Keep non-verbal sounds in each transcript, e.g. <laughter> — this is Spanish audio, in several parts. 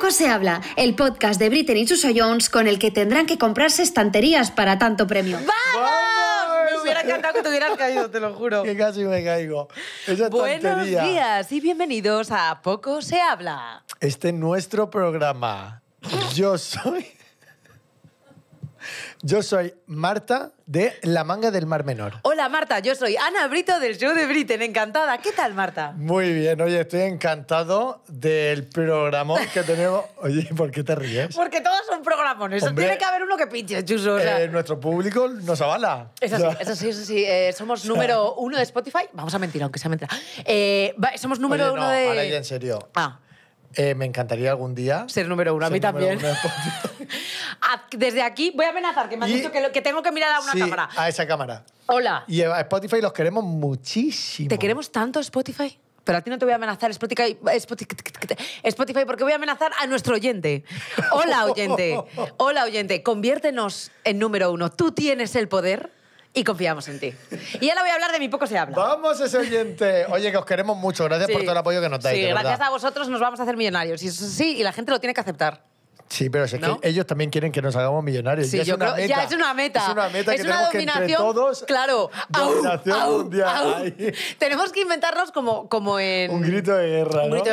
Poco se habla, el podcast de Britney y Suso Jones con el que tendrán que comprarse estanterías para tanto premio. ¡Vamos! Me hubiera encantado que te hubieras caído, te lo juro. <laughs> Que casi me caigo. Esa Buenos días y bienvenidos a Poco se habla. Este es nuestro programa. Yo soy... Yo soy Marta de La Manga del Mar Menor. Hola Marta, yo soy Ana Brito del show de Britain, encantada. ¿Qué tal Marta? Muy bien, oye, estoy encantado del programa que tenemos. <laughs> Oye, ¿por qué te ríes? Porque todos son programones, tiene que haber uno que pinche, chuso. Eh, nuestro público nos avala. Eso sí, eso sí, eso eh, sí. somos número <laughs> uno de Spotify. Vamos a mentir, aunque sea mentira. Eh, somos número uno de... Ahora en serio. Ah. me encantaría algún día. Ser número uno, a mí también. <laughs> Ah, desde aquí voy a amenazar, que me han dicho que, que, tengo que mirar a una sí, cámara. A esa cámara. Hola. Y a Spotify los queremos muchísimo. ¿Te queremos tanto, Spotify? Pero a ti no te voy a amenazar, Spotify, Spotify, porque voy a amenazar a nuestro oyente. Hola, oyente. <laughs> Hola, oyente. Conviértenos en número uno. Tú tienes el poder y confiamos en ti. Y ahora voy a hablar de mi poco se habla. Vamos, ese oyente. Oye, que os queremos mucho. Gracias por todo el apoyo que nos dais. Sí, gracias a vosotros nos vamos a hacer millonarios. Y eso sí, y la gente lo tiene que aceptar. Sí, pero es que ellos también quieren que nos hagamos millonarios. Sí, ya, es una meta. Es una meta. Es que una dominación. Que entre todos, claro. Dominación mundial. <laughs> Tenemos que inventarnos como, como en. Un grito de guerra. Un grito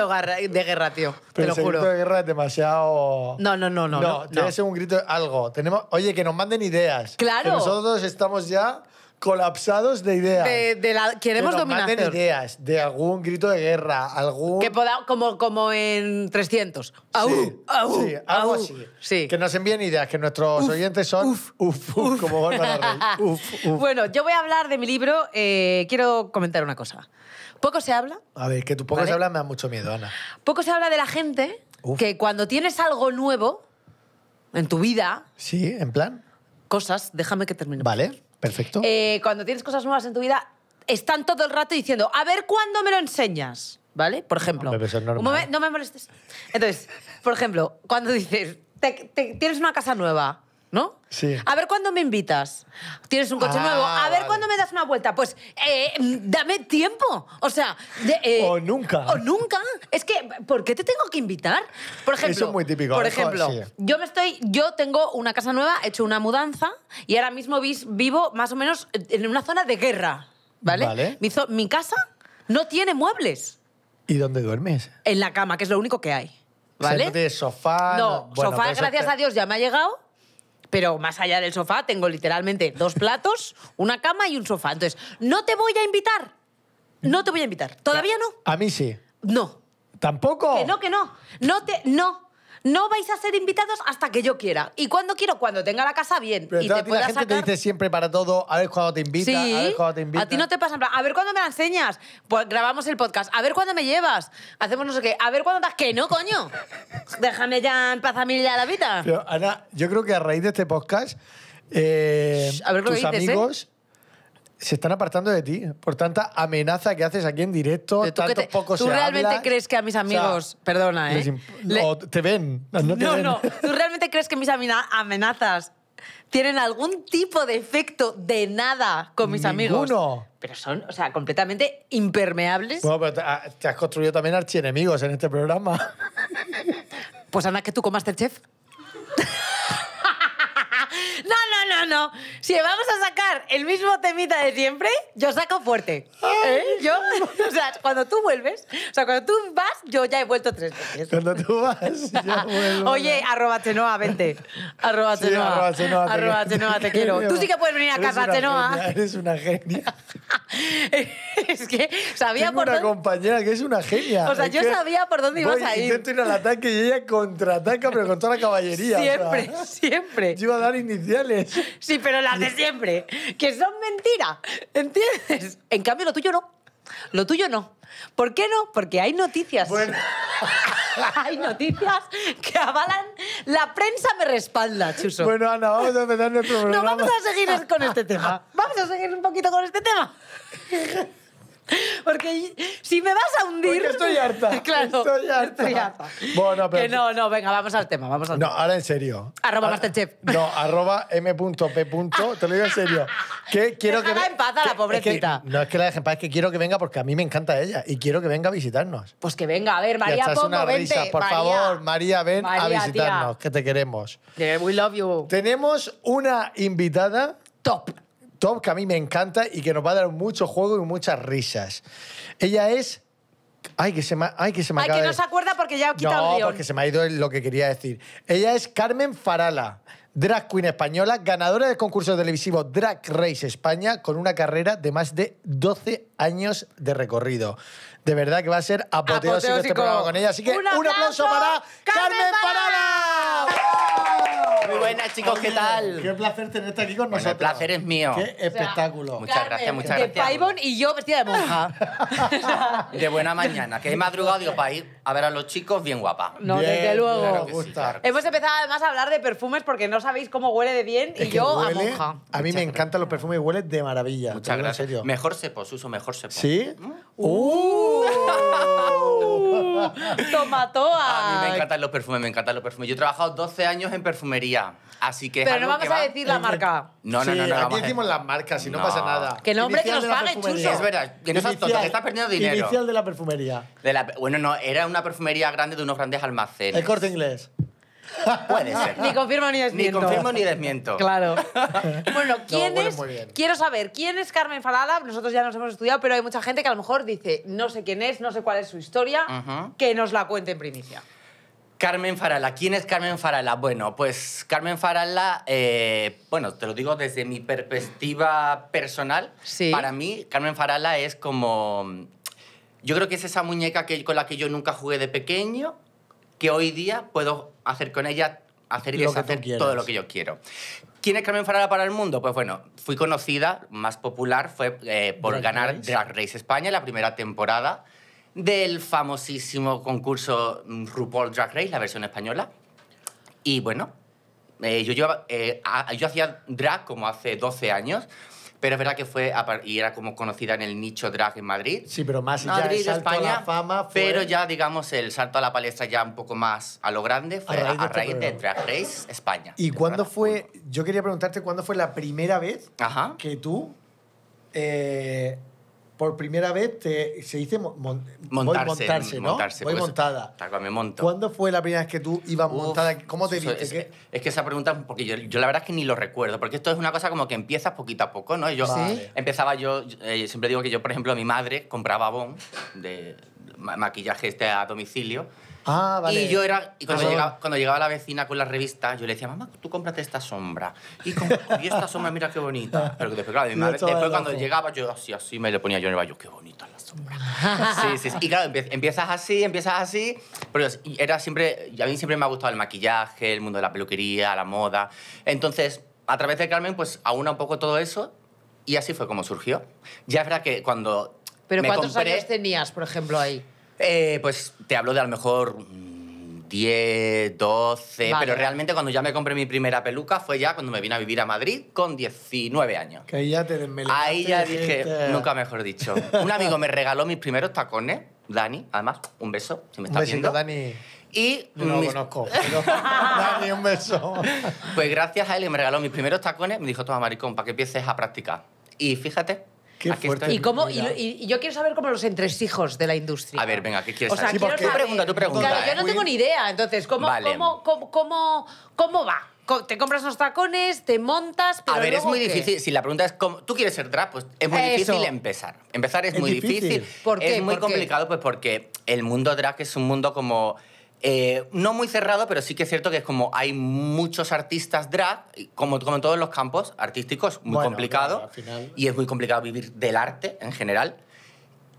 de guerra, tío. te lo juro. Un grito de guerra es demasiado. No, no, no. No, no, tiene que ser un grito de algo. Tenemos... Oye, que nos manden ideas. Claro. Que nosotros estamos ya colapsados de ideas. De, de la, queremos que nos ideas, de algún grito de guerra, algún... Que como, como en 300. Sí, algo así. Que nos envíen ideas, que nuestros oyentes son... <laughs> Uf, uf, uf como Rey. <laughs> Bueno, yo voy a hablar de mi libro. Eh, quiero comentar una cosa. Poco se habla. A ver, que tú poco se habla me da mucho miedo, Ana. Poco se habla de la gente que cuando tienes algo nuevo en tu vida... Sí, en plan... Cosas, déjame que termine. Vale. Perfecto. Eh, cuando tienes cosas nuevas en tu vida, están todo el rato diciendo, a ver cuándo me lo enseñas, ¿vale? Por ejemplo, no, me molestes. Entonces, por ejemplo, cuando dices, tienes una casa nueva, ¿no? Sí. A ver cuándo me invitas. Tienes un coche ah, nuevo. A ver cuándo me das una vuelta. Pues eh, mm, dame tiempo. O sea, eh, o nunca. O nunca. Es que ¿por qué te tengo que invitar? Por ejemplo, Eso es muy típico. Por ejemplo, yo me estoy, yo tengo una casa nueva, he hecho una mudanza y ahora mismo vivo más o menos en una zona de guerra, ¿vale? vale. Mi, mi casa no tiene muebles. ¿Y dónde duermes? En la cama, que es lo único que hay. ¿Vale? O sofá. No, sofá, gracias a Dios, ya me ha llegado pero más allá del sofá tengo literalmente dos <laughs> platos, una cama y un sofá. Entonces, no te voy a invitar. No te voy a invitar. Todavía no. A mí sí. No. ¿Tampoco? Que no, que no. No te. No no vais a ser invitados hasta que yo quiera. Y cuando quiero, cuando tenga la casa bien. y te la gente dice siempre para todo, a ver cuándo te invita a ver cuándo te invita A ti no te pasa, a ver cuándo me la enseñas. Pues grabamos el podcast, a ver cuándo me llevas, hacemos no sé qué, a ver cuándo estás. Que no, coño. <laughs> Déjame ya en paz a la vida. Ana, yo creo que a raíz de este podcast, eh, tus ¿eh? amigos se están apartando de ti por tanta amenaza que haces aquí en directo, de tú ¿Tú realmente crees que a mis amigos, perdona, ¿eh? te ven. No, no, ¿Tú realmente crees que mis amenazas tienen algún tipo de efecto de nada con mis amigos? Ninguno. Pero son, o sea, completamente impermeables. No, pero te, has construido también archienemigos en este programa. Pues anda que tú el Chef. <laughs> no, no, no. no. Si vamos a sacar el mismo temita de siempre, yo saco fuerte. ¿Eh? Yo, <laughs> o sea, cuando tú vuelves, o sea, cuando tú vas, yo ya he vuelto tres veces. Cuando tú vas, yo <laughs> vuelvo. Oye, arroba Chenoa, vente. Arroba Chenoa. arroba Chenoa, te, quiero. Tú sí que puedes venir a casa, Tenoa. Chenoa. eres una genia. es que sabía Tengo por una compañera que es una genia. O sea, yo sabía por dónde ibas a ir. Intento ir al ataque y ella contraataca, pero con toda la caballería. Siempre, siempre. Yo iniciales. Sí, pero las de siempre, que son mentira, ¿entiendes? En cambio, lo tuyo no. Lo tuyo no. ¿Por qué no? Porque hay noticias. <laughs> hay noticias que avalan. La prensa me respalda, Chuso. Bueno, Ana, vamos a empezar nuestro programa. No, vamos a seguir con este tema. <laughs> Vamos a seguir un poquito con este tema. <laughs> Porque si me vas a hundir... Porque estoy harta. <laughs> Claro, estoy harta. Bueno, pero... Que no, no, venga, vamos al tema, vamos al no, ahora en serio. Arroba Masterchef. No, arroba m.p. Te lo digo en serio. Que quiero que... en paz a la pobrecita. no es que la dejen paz, es que quiero que venga porque a mí me encanta ella y quiero que venga a visitarnos. Pues que venga, a ver, María, y una vente. Por favor, María, ven a visitarnos, que te queremos. we love you. Tenemos una invitada... Top top que a mí me encanta y que nos va a dar mucho juego y muchas risas. Ella es Ay, que se me, ay, que se me ay, que no se acuerda porque ya ha quitado no, el No, porque se me ha ido lo que quería decir. Ella es Carmen Farala, drag queen española, ganadora del concurso televisivo Drag Race España, con una carrera de más de 12 años de recorrido. De verdad que va a ser apoteósico, este programa con ella. Así que un aplauso, para Carmen, Farala. Muy buenas, chicos, ¿qué tal? Qué placer tenerte aquí con nosotros. el placer es mío. Qué espectáculo. Muchas gracias, muchas de gracias. y yo vestida de monja. <laughs> de buena mañana, que he madrugado digo, para ir a ver a los chicos bien guapa. No, desde luego. Hemos empezado además a hablar de perfumes porque no sabéis cómo huele de bien y yo a monja. A mí me encantan los perfumes y huele de maravilla. Muchas gracias. En serio. Mejor sepos, uso mejor sepos. ¿Sí? ¿Mm? ¡Uh! <laughs> <laughs> Tomatoa. A mí me encantan los perfumes, me encantan los perfumes. Yo he trabajado 12 años en perfumería, así que... Pero no vamos a decir la marca. No, no, no, no. Aquí decimos las marcas si no, pasa nada. Que el hombre que nos pague, Es verdad, que no seas tonto, que estás perdiendo dinero. Inicial de la perfumería. De la- bueno, no, era una perfumería grande de unos grandes almacenes. El corte inglés. Puede ser. ni confirmo ni desmiento. Ni confirmo ni desmiento. Claro. <laughs> bueno, ¿quién es? Quiero saber, ¿quién es Carmen Farala? Nosotros ya nos hemos estudiado, pero hay mucha gente que a lo mejor dice, no sé quién es, no sé cuál es su historia, que nos la cuente en primicia. Carmen Farala. ¿Quién es Carmen Farala? Bueno, pues Carmen Farala, eh, bueno, te lo digo desde mi perspectiva personal. Sí. Para mí, Carmen Farala es como. Yo creo que es esa muñeca que, con la que yo nunca jugué de pequeño que hoy día puedo hacer con ella, hacer y deshacer todo lo que yo quiero. ¿Quién es Carmen Farala para el mundo? Pues bueno, fui conocida, más popular, fue eh, por ganar Drag Race España, la primera temporada del famosísimo concurso RuPaul Drag Race, la versión española. Y bueno, eh, yo, eh, yo hacía drag como hace 12 años pero es verdad que fue, y era como conocida en el nicho drag en Madrid. Sí, pero más allá España, la fama Pero ya, digamos, el salto a la palestra ya un poco más a lo grande fue a raíz, de, este Drag Race España. ¿Y cuándo fue, yo quería preguntarte, cuándo fue la primera vez que tú... Eh, por primera vez te, se dice montarse, voy montarse, ¿no? voy montada. cuando monto. ¿Cuándo fue la primera vez que tú ibas montada? ¿Cómo te viste? Es, es, que esa pregunta, porque yo, la verdad es que ni lo recuerdo, porque esto es una cosa como que empiezas poquito a poco, ¿no? Yo empezaba yo, eh, siempre digo que yo, por ejemplo, mi madre compraba bon de maquillaje este a domicilio Ah, y yo era, y cuando, ah. llegaba, cuando, llegaba, la vecina con la revista, yo le decía, mamá, tú cómprate esta sombra. Y, y esta sombra, mira qué bonita. Pero después, claro, después cuando llegaba, yo así, así me le ponía yo en el baño, qué bonita la sombra. <laughs> sí, sí, sí, Y claro, empiezas así, empiezas así. Pero era siempre, a mí siempre me ha gustado el maquillaje, el mundo de la peluquería, la moda. Entonces, a través de Carmen, pues aúna un poco todo eso. Y así fue como surgió. Ya era que cuando. ¿Pero cuántos años tenías, por ejemplo, ahí? Eh, pues te hablo de a lo mejor 10, mm, 12, pero realmente cuando ya me compré mi primera peluca fue ya cuando me vine a vivir a Madrid con 19 años. Que ya te Ahí ya dije, nunca mejor dicho. <laughs> Un amigo me regaló mis primeros tacones, Dani, además, un beso, si me estás viendo. Dani. Y no lo conozco, <laughs> <laughs> Dani, un beso. Pues gracias a él me regaló mis primeros tacones, me dijo, toma maricón, para que empieces a practicar. Y fíjate, ¿Y, cómo, yo quiero saber cómo los entresijos de la industria. A ver, venga, ¿qué quieres o sea, pregunta, yo no tengo ni idea. Entonces, ¿cómo, cómo, va? te compras unos tacones, te montas, pero A ver, es muy difícil. Si la pregunta es cómo tú quieres ser drag, pues es muy difícil empezar. Empezar es, muy difícil. Es muy complicado pues porque el mundo drag es un mundo como eh, no muy cerrado, pero sí que es cierto que es como hay muchos artistas drag, como, como en todos los campos artísticos, muy complicado. Y es muy complicado vivir del arte en general.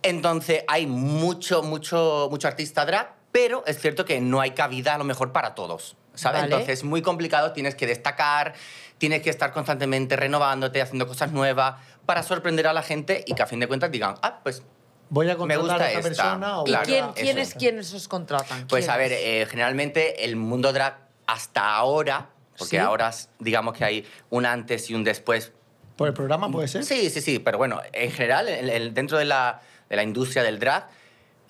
Entonces hay mucho, mucho, mucho artista drag, pero es cierto que no hay cabida a lo mejor para todos. ¿sabes? Entonces es muy complicado, tienes que destacar, tienes que estar constantemente renovándote, haciendo cosas nuevas para sorprender a la gente y que a fin de cuentas digan, ah, pues voy a contratar a esta, persona. ¿Y quién, quién quiénes os contratan? Pues a ver, eh, generalmente el mundo drag hasta ahora, porque ahora digamos que hay un antes y un después. ¿Por el programa puede ser? Sí, sí, sí, pero bueno, en general, el, dentro de la, de la industria del drag,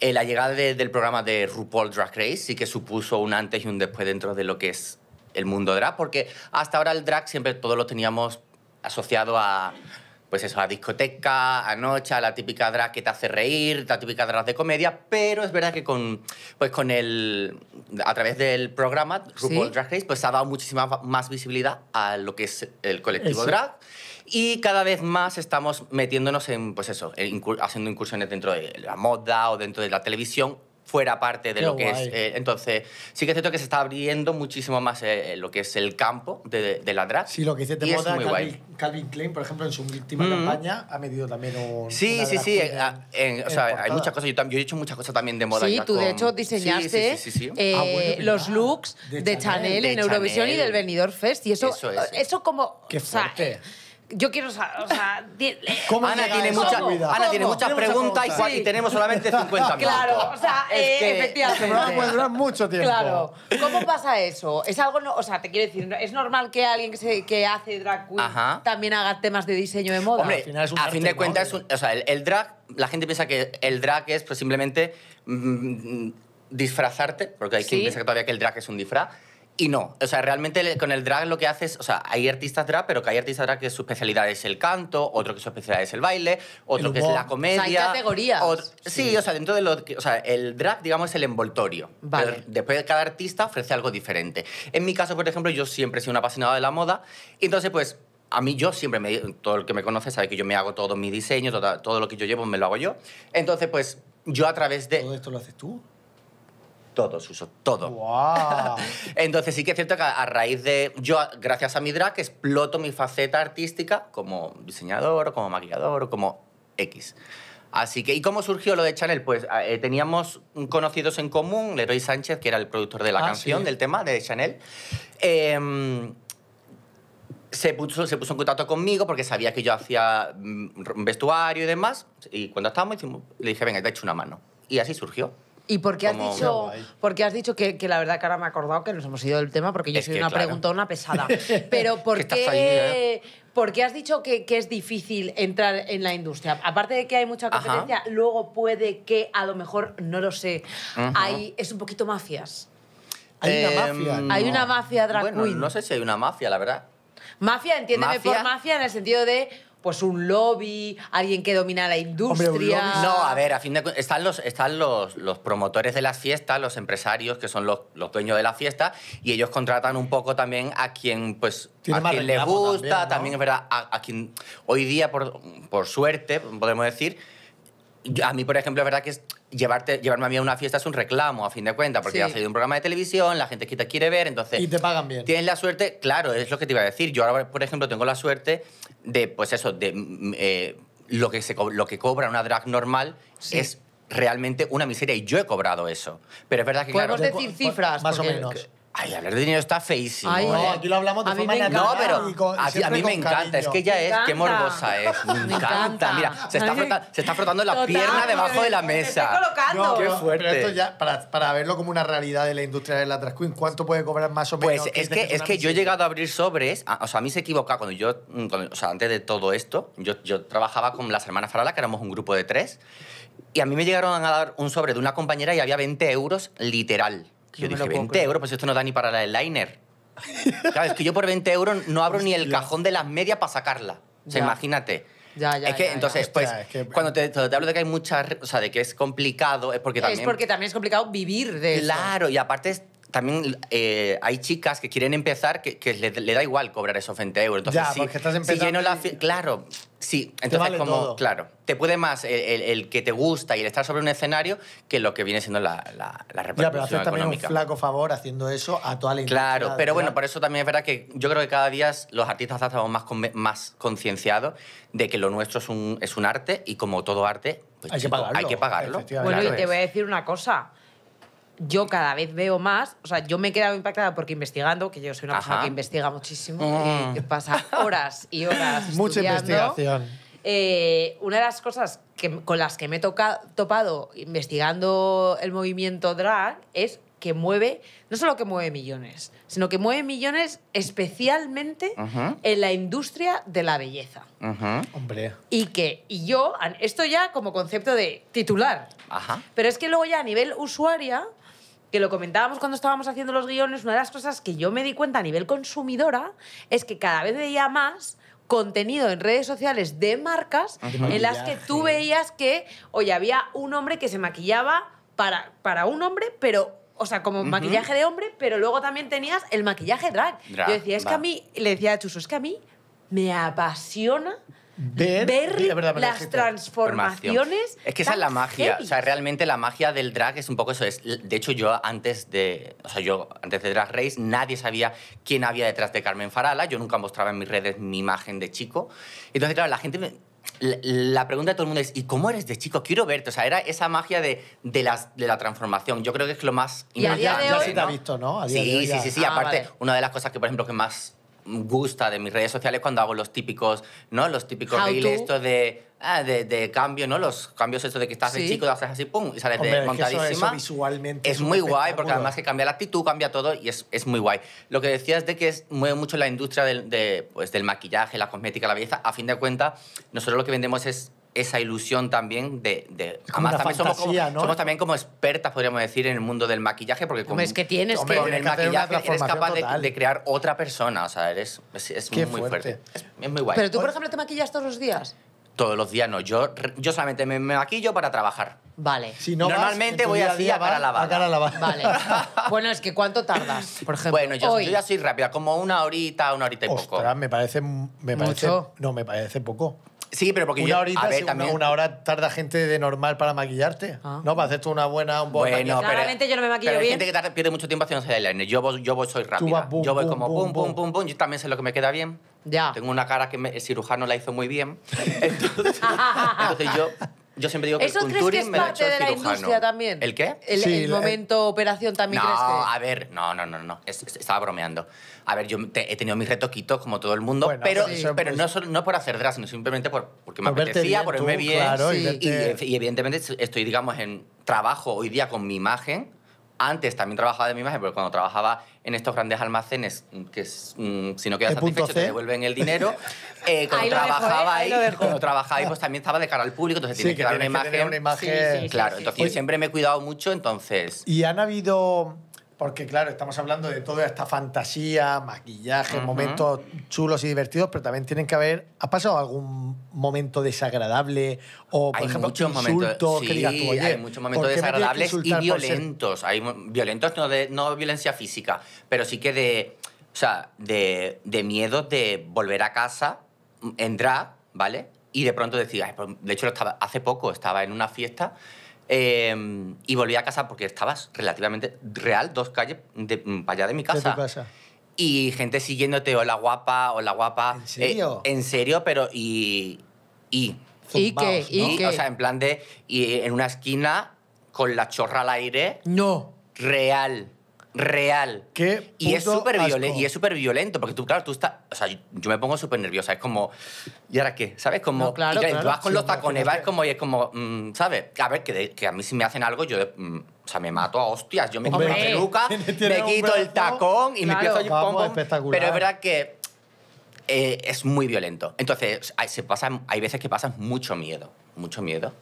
eh, la llegada del programa de RuPaul Drag Race sí que supuso un antes y un después dentro de lo que es el mundo drag, porque hasta ahora el drag siempre todo lo teníamos asociado a pues eso, a discoteca, a noche, a la típica drag que te hace reír, la típica drag de comedia, pero es verdad que con, pues con el, a través del programa RuPaul Drag Race, pues ha dado muchísima más visibilidad a lo que es el colectivo drag y cada vez más estamos metiéndonos en, pues eso, haciendo incursiones dentro de la moda o dentro de la televisión fuera parte de lo que es. Eh, entonces, sí que es cierto que se está abriendo muchísimo más eh, eh, lo que es el campo de, la drag. Sí, lo que dice de moda Calvin, Calvin Klein, por ejemplo, en su última campaña ha medido también Sí, sí, sí. o sea, hay muchas cosas. Yo, he hecho muchas cosas también de moda. Sí, tú de hecho diseñaste eh, ah, los looks de, Chanel, en Eurovisión y del Benidorm Fest. Y eso, eso, como. Qué fuerte. Yo quiero saber, o sea... Eh, Ana tiene, Ana tiene, muchas preguntas y, tenemos solamente 50 <laughs> minutos. Claro, o sea, es eh, que, efectivamente. durar mucho tiempo. Claro. ¿Cómo pasa eso? Es algo... No, o sea, te quiero decir, ¿es normal que alguien que, hace drag queen también haga temas de diseño de moda? Hombre, final a fin de cuentas, el, drag... La gente piensa que el drag es pues, simplemente... Mm, mm, disfrazarte, porque hay quien piensa que todavía que el drag es un disfraz, y no. O sea, realmente con el drag lo que haces, o sea, hay artistas drag, pero que hay artistas drag que su especialidad es el canto, otro que su especialidad es el baile, otro que es la comedia. hay categorías. Sí, o sea, dentro de lo que, o sea, el drag, digamos, es el envoltorio. Vale. después de cada artista ofrece algo diferente. En mi caso, por ejemplo, yo siempre he sido un apasionado de la moda, y entonces pues a mí yo siempre, me, todo el que me conoce sabe que yo me hago todos mis diseños, todo, tota, todo lo que yo llevo me lo hago yo. Entonces, pues yo a través de... ¿Todo esto lo haces tú? todos, uso todo. Wow. <laughs> Entonces sí que es cierto que a raíz de... Yo, gracias a mi drag, exploto mi faceta artística como diseñador, como maquillador, como X. Así que, ¿y cómo surgió lo de Chanel? Pues eh, teníamos conocidos en común, Leroy Sánchez, que era el productor de la ah, canción, del tema de Chanel. Eh, se puso, se puso en contacto conmigo porque sabía que yo hacía mm, vestuario y demás. Y cuando estábamos, le dije, venga, te echo una mano. Y así surgió. Y qué has dicho, porque has dicho que, que la verdad que ahora me he acordado que nos hemos ido del tema porque yo soy una pregunta preguntona pesada. <laughs> Pero ¿por qué, ¿eh? por qué has dicho que, que es difícil entrar en la industria? Aparte de que hay mucha competencia, luego puede que a lo mejor, no lo sé, hay, es un poquito mafias. Hay una mafia. Em, hay una mafia drag bueno, No sé si hay una mafia, la verdad. Mafia, entiéndeme por mafia en el sentido de pues un lobby, alguien que domina la industria. no, a ver, a fin de están los están los, promotores de las fiestas, los empresarios que son los, dueños de la fiesta y ellos contratan un poco también a quien pues gusta, también, es verdad, a, quien hoy día por, por suerte podemos decir a mí, por ejemplo, es verdad que llevarte, llevarme a mí a una fiesta es un reclamo, a fin de cuentas, porque has salido un programa de televisión, la gente que te quiere ver, entonces... Y te pagan bien. Tienes la suerte, claro, es lo que te iba a decir. Yo ahora, por ejemplo, tengo la suerte de, pues eso, de mm, eh, lo, que se, lo que cobra una drag normal es realmente una miseria y yo he cobrado eso. Pero es verdad que, Podemos decir cifras. Más o menos. Ay, hablar de dinero está feísimo. Ay, ¿eh? no, aquí lo hablamos de a forma natural. No, pero a, mí me encanta. Es que ya es, qué morbosa es. Me, encanta. Mira, se está, frotando, la pierna debajo de la mesa. Me colocando. No, qué fuerte. esto ya, para, para, verlo como una realidad de la industria de la drag ¿cuánto puede cobrar más o menos? Pues es que, es que yo he llegado a abrir sobres. o sea, a mí se equivoca cuando yo, mm, o sea, antes de todo esto, yo, yo trabajaba con las hermanas Farala, que éramos un grupo de tres, y a mí me llegaron a dar un sobre de una compañera y había 20 euros literal yo dije, 20 euros, pues esto no da ni para la liner claro, es que yo por 20 euros no abro ni el cajón de las medias para sacarla. O sea, imagínate. Ya, ya, es que, entonces, pues, cuando te, hablo de que hay muchas, o sea, de que es complicado, es porque también... Es porque también es complicado vivir de Claro, y aparte también eh, hay chicas que quieren empezar que, que le, da igual cobrar esos 20 euros. ya, claro, sí. Entonces, claro, te puede más el, que te gusta y el estar sobre un escenario que lo que viene siendo la, la, la Ya, pero haces también un flaco favor haciendo eso a toda la Claro, pero bueno, por eso también es verdad que yo creo que cada día los artistas estamos más, más concienciados de que lo nuestro es un, es un arte y como todo arte, pues hay, que pagarlo, hay que pagarlo. Bueno, y te voy a decir una cosa yo cada vez veo más, o sea, yo me he quedado impactada porque investigando, que yo soy una persona que investiga muchísimo, que ah. eh, pasa horas y horas. <laughs> Mucha investigación. Eh, una de las cosas con las que me he toca, topado investigando el movimiento drag es que mueve, no solo que mueve millones, sino que mueve millones especialmente en la industria de la belleza. Ajá. Hombre. Y que, y yo, esto ya como concepto de titular, Ajá. pero es que luego ya a nivel usuaria, que lo comentábamos cuando estábamos haciendo los guiones, una de las cosas que yo me di cuenta a nivel consumidora es que cada vez veía más contenido en redes sociales de marcas ah, en las que tú veías que, oye, había un hombre que se maquillaba para, para un hombre, pero o sea, como maquillaje de hombre, pero luego también tenías el maquillaje drag. Yo decía, es que a mí, le decía a Chuso, es que a mí me apasiona ver, las transformaciones. Es que esa es la magia, o sea, realmente la magia del drag es un poco eso. Es, de hecho, yo antes de, o yo antes de Drag Race nadie sabía quién había detrás de Carmen Farala. Yo nunca mostraba en mis redes mi imagen de chico. Entonces, claro, la gente la pregunta de todo el mundo es, ¿y cómo eres de chico? Quiero verte. O sea, era esa magia de, las, de la transformación. Yo creo que es lo más Y sí visto, sí, sí, sí, ah, Aparte, una de las cosas que, por ejemplo, que más gusta de mis redes sociales cuando hago los típicos, ¿no? Los típicos reels Esto de, ah, de, cambio, ¿no? Los cambios esto de que estás de chico, te haces así, pum, y sales de montadísima. Es visualmente es, muy guay, porque además que cambia la actitud, cambia todo y es, es muy guay. Lo que decías de que es, mueve mucho la industria del, de, pues, del maquillaje, la cosmética, la belleza, a fin de cuentas, nosotros lo que vendemos es esa ilusión también de... además, somos, también como expertas, podríamos decir, en el mundo del maquillaje, porque como es que tienes que, el, maquillaje eres capaz de, crear otra persona, o sea, eres, es, muy fuerte. Es, muy guay. Pero tú, por ejemplo, te maquillas todos los días. Todos los días no, yo, yo solamente me, maquillo para trabajar. Vale. Normalmente voy así a cara lavada. A Vale. <laughs> bueno, es que ¿cuánto tardas, por ejemplo? Bueno, yo, ya soy rápida, como una horita, una horita y poco. me parece... Me parece ¿Mucho? No, me parece poco. Sí, pero porque una yo, horita, también... una, hora tarda gente de normal para maquillarte, ah. ¿no? Para hacerte una buena, un buen bueno, pero, Claramente yo no me maquillo bien. Hay gente que pierde mucho tiempo haciendo eyeliner. Yo, voy, yo voy, soy rápida. yo voy como pum, pum, pum, pum. Yo también sé lo que me queda bien. Tengo una cara que el cirujano la hizo muy bien. <laughs> entonces yo yo siempre digo que ¿Eso el crees es parte de la industria también? ¿El qué? El, momento operación también No, a ver, no, no, no, no. estaba bromeando. A ver, yo he tenido mis retoquitos como todo el mundo, pero, pero no, por hacer drag, sino simplemente porque me apetecía, por verme bien. claro, sí. y evidentemente estoy, digamos, en trabajo hoy día con mi imagen antes también trabajaba de mi imagen, porque cuando trabajaba en estos grandes almacenes, mm, que mm, si no quedas satisfecho te devuelven el dinero, cuando, trabajaba ahí, pues también estaba de cara al público, entonces tiene que, dar una, imagen, una claro, entonces siempre me he cuidado mucho, entonces... ¿Y han habido porque claro, estamos hablando de toda esta fantasía, maquillaje, momentos chulos y divertidos, pero también tienen que haber. ¿Ha pasado algún momento desagradable o hay muchos momentos, sí, hay muchos momentos desagradables y violentos, hay violentos no de no violencia física, pero sí que de o sea, de, de miedo de volver a casa, entrar, ¿vale? Y de pronto decir, pues, de hecho, estaba, hace poco estaba en una fiesta Em, y volví a casa porque estabas relativamente real, dos calles de, mm, para allá de mi casa. ¿Qué Y gente siguiéndote, hola guapa, hola guapa. ¿En eh, serio? guapa en serio, pero y... ¿Y qué? ¿Y qué? O sea, en plan de... Y en una esquina, con la chorra al aire. No. Real real. ¿Qué y, es súper y es súper violento, porque tú, claro, tú estás... O sea, yo me pongo súper nerviosa, es como... ¿Y ahora qué? ¿Sabes? Como... claro, Tú vas con los tacones, vas como... Y es como... Mm, ¿Sabes? A ver, que, que, a mí si me hacen algo, yo... Mm, o sea, me mato a hostias. Yo me quito la peluca, <laughs> me quito el tacón y me empiezo a Pero es verdad que eh, es muy violento. Entonces, hay, se hay veces que pasan mucho miedo, mucho miedo.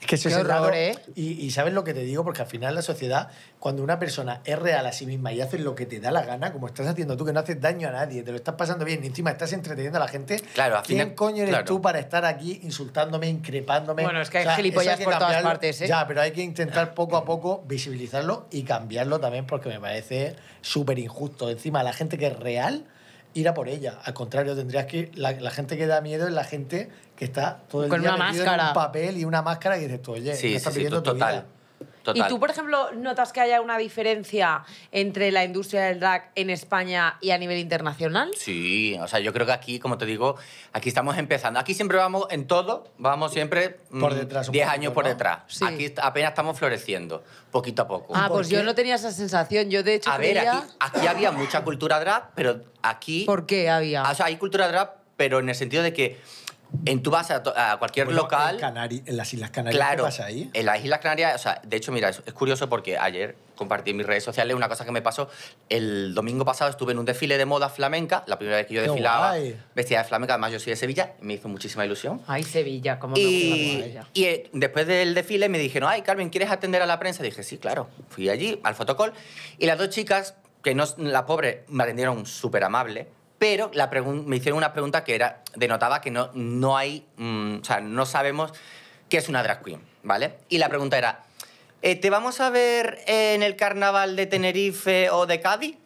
Es que eso es horror, ¿eh? y, sabes lo que te digo, porque al final la sociedad, cuando una persona es real a sí misma y haces lo que te da la gana, como estás haciendo tú, que no haces daño a nadie, te lo estás pasando bien y encima estás entreteniendo a la gente, claro, ¿quién coño eres tú para estar aquí insultándome, increpándome? Bueno, es que hay gilipollas por todas partes, ¿eh? Ya, pero hay que intentar poco a poco visibilizarlo y cambiarlo también porque me parece súper injusto. Encima, la gente que es real ir por ella. Al contrario, tendrías que. la, gente que da miedo es la gente que está todo el Con una máscara. en un papel y una máscara y dices oye, está total. ¿Y tú, por ejemplo, notas que haya una diferencia entre la industria del drag en España y a nivel internacional? Sí, o sea, yo creo que aquí, como te digo, aquí estamos empezando. Aquí siempre vamos en todo, vamos siempre 10 mm, años por detrás. Aquí apenas estamos floreciendo, poquito a poco. Ah, pues yo no tenía esa sensación. Yo, de hecho, a ver, aquí, aquí había mucha cultura drag, pero aquí... ¿Por qué había? Ah, o sea, hay cultura drag, pero en el sentido de que en tu vas a, cualquier local. En, las Islas Canarias, claro, En las Islas Canarias, o sea, de hecho, mira, es, curioso porque ayer compartí en mis redes sociales una cosa que me pasó. El domingo pasado estuve en un desfile de moda flamenca, la primera vez que yo desfilaba vestida de flamenca, además yo soy de Sevilla, me hizo muchísima ilusión. Ay, Sevilla, cómo y, Y eh, después del desfile me dijeron, ay, Carmen, ¿quieres atender a la prensa? Dije, sí, claro. Fui allí, al fotocall, y las dos chicas, que no, las pobres, me atendieron súper amable pero la me hicieron una pregunta que era, denotaba que no, no hay, mm, o sea, no sabemos qué es una drag queen, ¿vale? Y la pregunta era, eh, ¿te vamos a ver en el carnaval de Tenerife o de Cádiz?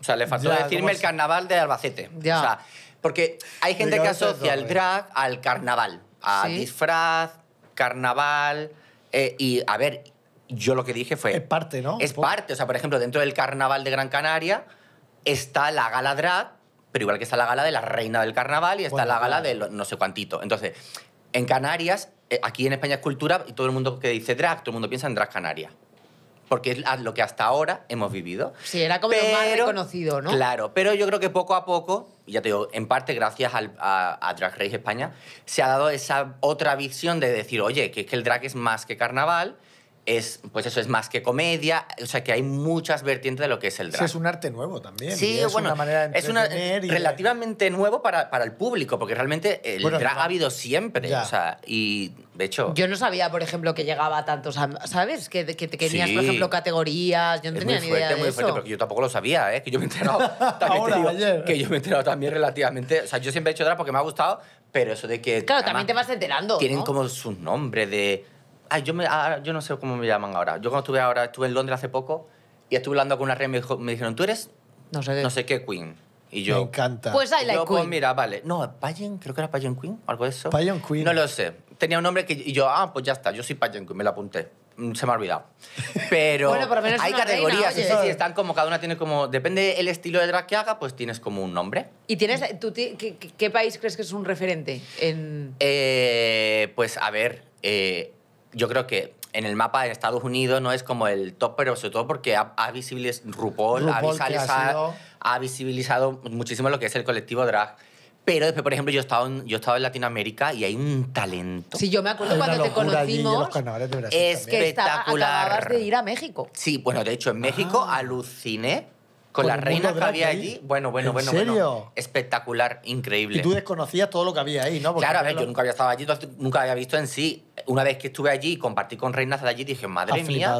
O sea, le faltó decirme el carnaval de Albacete. O sea, porque hay gente que asocia el eh. drag al carnaval, a disfraz, carnaval, eh, y a ver, yo lo que dije fue... Es parte, ¿no? Es parte, o sea, por ejemplo, dentro del carnaval de Gran Canaria está la gala drag, pero igual que está la gala de la reina del carnaval y está la gala de no sé cuántito. Entonces, en Canarias, eh, aquí en España es cultura y todo el mundo que dice drag, todo el mundo piensa en drag Canarias porque es lo que hasta ahora hemos vivido. Sí, era como pero, lo más reconocido, ¿no? Claro, pero yo creo que poco a poco, ya te digo, en parte gracias al, a, a, Drag Race España, se ha dado esa otra visión de decir, oye, que es que el drag es más que carnaval es, pues eso es más que comedia, o sea que hay muchas vertientes de lo que es el drag. Sí, es un arte nuevo también. Sí, es una manera de es una, relativamente nuevo para, para, el público, porque realmente el drag ha habido siempre, o sea, y de hecho... Yo no sabía, por ejemplo, que llegaba a tantos, ¿sabes? Que, que, tenías, por ejemplo, categorías, yo no tenía ni idea muy de fuerte, yo tampoco lo sabía, ¿eh? Que yo me he enterado, <laughs> que yo me he enterado también relativamente, o sea, yo siempre he hecho drag porque me ha gustado, pero eso de que... Claro, también te vas enterando, Tienen como sus nombres de Ay, yo, me, ah, yo no sé cómo me llaman ahora. Yo cuando estuve ahora, estuve en Londres hace poco y estuve hablando con una red me, dijeron, tú eres no sé, qué. no sé qué queen. Y yo, me encanta. Pues la like Pues mira, vale. No, Payen, creo que era Payen Queen, algo de eso. Payen Queen. No lo sé. Tenía un nombre que y yo, ah, pues ya está, yo soy Payen Queen, me la apunté. Mm, se me ha olvidado. <laughs> Pero bueno, por menos hay categorías, reina, sí, sí, están como, cada una tiene como, depende el estilo de drag que haga, pues tienes como un nombre. ¿Y tienes, tú, qué, país crees que es un referente? En... Eh, pues a ver, eh, yo creo que en el mapa de Estados Unidos no es como el top, pero sobre todo porque ha, visibilizado, RuPaul, ha, visibilizado, muchísimo lo que es el colectivo drag. Pero después, por ejemplo, yo he estado en, yo en Latinoamérica y hay un talento. Sí, yo me acuerdo cuando te conocimos. es espectacular. Que Espectacular. acababas de ir a México. Sí, bueno, de hecho, en México aluciné con, la reina que había allí, bueno, bueno, bueno, Espectacular, increíble. Y tú desconocías todo lo que había ahí, ¿no? claro, a ver, yo nunca había estado allí, nunca había visto en sí. Una vez que estuve allí y compartí con reinas de allí, dije, madre mía.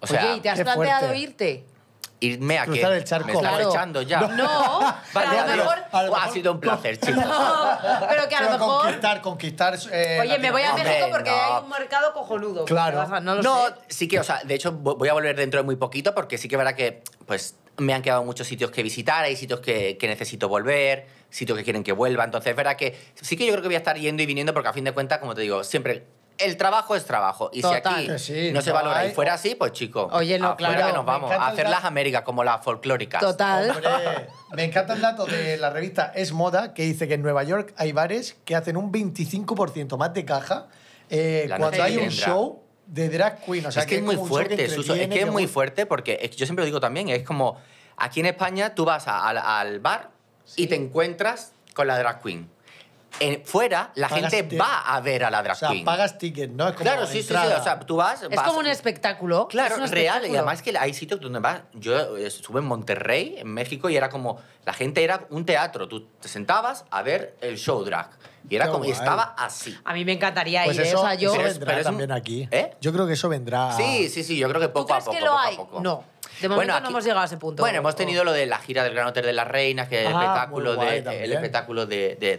O sea, ¿y te has planteado irte? irme a que me echando ya. No, <laughs> vale, a, lo mejor, ha sido un placer, <laughs> chicos. pero que a lo mejor... Conquistar, conquistar... Eh, Oye, me voy a México porque hay un mercado cojonudo. Claro. no, sí que, o sea, de hecho voy a volver dentro de muy poquito porque sí que verá que, pues, me han quedado muchos sitios que visitar, hay sitios que, necesito volver, sitios que quieren que vuelva. Entonces, verá que sí que yo creo que voy a estar yendo y viniendo porque a fin de cuentas, como te digo, siempre el trabajo es trabajo. Y si aquí pues no se valora y fuera así, pues chico, Oye, no, claro, que nos vamos a hacer las Américas como las folclóricas. Total. me encanta el dato de la revista Es Moda que dice que en Nueva York hay bares que hacen un 25% más de caja eh, cuando hay un show de drag queen. O sea, es que, es muy fuerte, es que es muy fuerte porque yo siempre lo digo también, es como aquí en España tú vas al bar y te encuentras con la drag queen fuera la gente va a ver a la drag queen. O sea, pagas ticket, ¿no? Es como claro, sí, sí, sí, O sea, tú vas... Es como un espectáculo. Claro, es real. Y además que hay sitios donde vas... Yo eh, estuve en Monterrey, en México, y era como... La gente era un teatro. Tú te sentabas a ver el show drag. Y era como... estaba así. A mí me encantaría pues ir, eso, o sea, yo... pero también aquí. ¿Eh? Yo creo que eso vendrá... Sí, sí, sí. Yo creo que poco ¿Tú crees a poco, que lo hay? No. De momento no hemos llegado a ese punto. Bueno, hemos tenido lo de la gira del Gran Hotel de las Reinas, que el ah, espectáculo, ¿eh? de,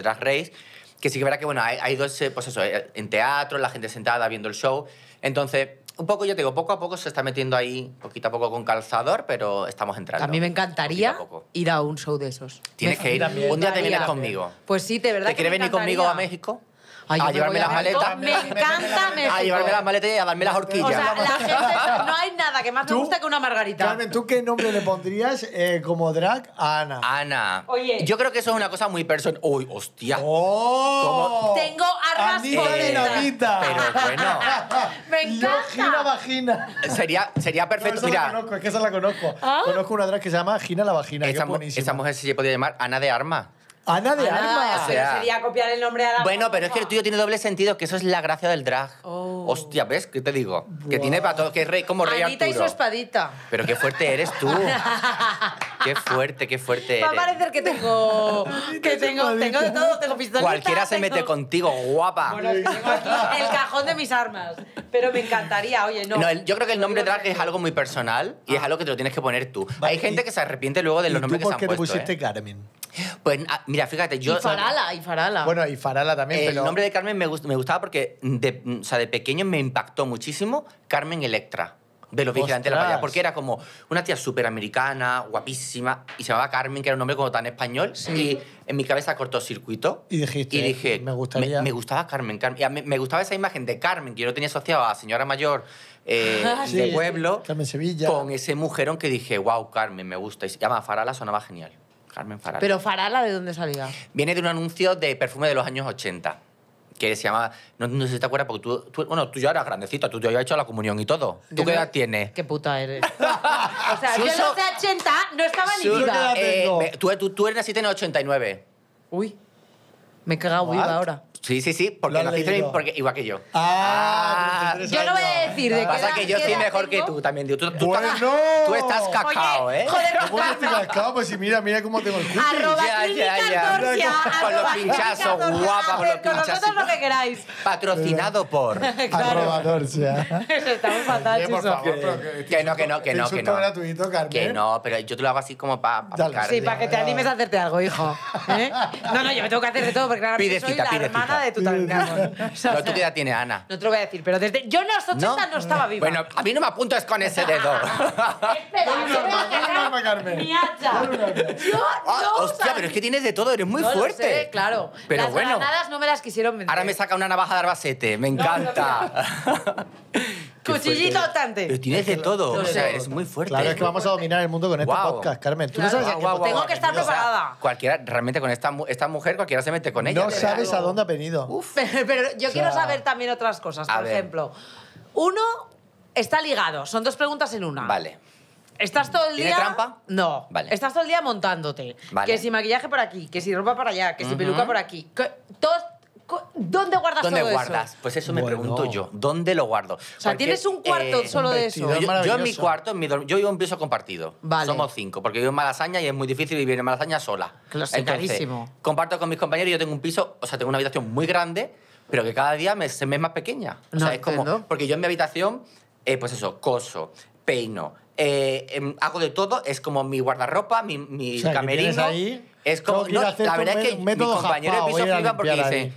Drag Race que sí que verá que bueno, hay, dos, eh, pues eso, eh, en teatro, la gente sentada viendo el show. Entonces, un poco, yo te digo, poco a poco se está metiendo ahí, poquito a poco con calzador, pero estamos entrando. A mí me encantaría ir a un show de esos. Tienes que ir. a Un día te vienes conmigo. Pues sí, de verdad. ¿Te quieres venir conmigo a México? a llevarme las maletas. Me encanta A llevarme las maletas y a darme las horquillas. O sea, no hay <laughs> nada que más me guste que una margarita. Carmen, ¿tú qué nombre le pondrías eh, como drag a Ana? Ana. Oye. Yo creo que eso es una cosa muy personal. Uy, hostia. Oh, Tengo armas por Navita! Pero bueno. <laughs> me encanta. Gina vagina. Sería, sería perfecto. Mira. La conozco, es que esa la conozco. Ah. Conozco una drag que se llama Gina la vagina. Esa, es esa mujer se podría llamar Ana de Arma. Ana de ah, Armas. sería copiar el nombre a la Bueno, pero es que el tuyo tiene doble sentido, que eso es la gracia del drag. Oh. Hostia, ¿ves? ¿Qué te digo? Que tiene para todo, que es rey, como rey Anita y su espadita. Pero qué fuerte eres tú. <laughs> qué fuerte, qué fuerte Va a parecer que tengo... que tengo, tengo de todo, tengo pistolita. Cualquiera se mete contigo, guapa. Bueno, tengo aquí el cajón de mis armas. Pero me encantaría, oye, no. yo creo que el nombre drag es algo muy personal y es ah. algo que te lo tienes que poner tú. Hay gente que se arrepiente luego de los nombres que se han puesto. por qué te pusiste eh? Carmen? Pues, ah, Mira, fíjate, yo... Y Farala, y Farala. Bueno, y Farala también, El nombre de Carmen me, me gustaba porque de, o sea, de pequeño me impactó muchísimo Carmen Electra de los vigilantes de la playa, porque era como una tía superamericana, guapísima, y se llamaba Carmen, que era un nombre como tan español, y en mi cabeza cortocircuito. Y dijiste, y dije, me gustaría. Me, gustaba Carmen, me, gustaba esa imagen de Carmen, que yo lo tenía asociado a señora mayor eh, <laughs> ah, de pueblo, Carmen Sevilla. con ese mujerón que dije, wow, Carmen, me gusta, y se llama Farala, sonaba genial. Carmen Farala. ¿Pero Farala de dónde salía? Viene de un anuncio de perfume de los años 80 que se llama, no, sé si te acuerdas, porque tú, tú bueno, tú ya eras grandecito, tú ya habías hecho la comunión y todo. ¿Tú qué edad tienes? Qué puta eres. <laughs> o sea, yo no los 80 no estaba ni viva. Eh, tú, tú, tú naciste en el 89. Uy, me he cagado viva ahora. Sí, sí, sí, porque, lo que porque igual que yo. Ah, pues ah. yo no voy a decir de qué. Pasa que yo soy mejor que tú también, Tú, bueno. estás, tú estás cacao, ¿eh? Joder, ¿Cómo estoy cacao? Pues si mira, mira cómo te el culo. Arroba ya, ya, ya. con los pinchazos, guapa, con los Con lo que queráis. Patrocinado por. <laughs> Arroba Dorcia. <laughs> Estamos fatal, por favor, Que no, que no, que no. Que no, gratuito, Carmen. Que no, pero yo te lo hago así como para. Sí, para que te animes a hacerte algo, hijo. ¿eh? No, no, yo me tengo que hacer de todo porque claro, Nada de Tutankamón. <laughs> no tú qué edad tiene Ana. No te lo voy a decir, pero desde. Yo en los 80 no, no estaba viva. Bueno, a mí no me apuntas con ese dedo. <laughs> Espera, voy a mi hacha. Yo ah, no. Hostia, pero es que tienes de todo, eres muy fuerte. claro. Pero las bueno. granadas no me las quisieron vender. Ahora me saca una navaja de Arbacete, me encanta. <laughs> Cuchillito tante Pero tienes de todo. O sea, Es muy fuerte. Claro, es que vamos a dominar el mundo con este podcast, Carmen. Tú no sabes Tengo que estar preparada. Cualquiera, realmente con esta, esta mujer, cualquiera se mete con ella. No sabes a dónde ha venido. Uf, pero yo quiero saber también otras cosas. Por ejemplo, uno está ligado. Son dos preguntas en una. Vale. ¿Estás todo el ¿Tiene día...? trampa? No. Vale. Estás todo el día montándote. Vale. Que si maquillaje por aquí, que si ropa para allá, que si peluca por aquí. Todos ¿Dónde guardas ¿Dónde guardas? Pues eso me pregunto yo. ¿Dónde lo guardo? O sea, tienes un cuarto eh, solo de eso. Yo, en mi cuarto, en mi yo vivo en un piso compartido. Somos cinco, porque vivo en Malasaña y es muy difícil vivir en Malasaña sola. Claro, carísimo. Comparto con mis compañeros y yo tengo un piso, o sea, tengo una habitación muy grande, pero que cada día me, se me es más pequeña. O sea, no, es como... Porque yo en mi habitación, eh, pues eso, coso, peino, eh, em, hago de todo, es como mi guardarropa, mi, mi o camerino. Ahí, es como. la verdad es que mis de piso porque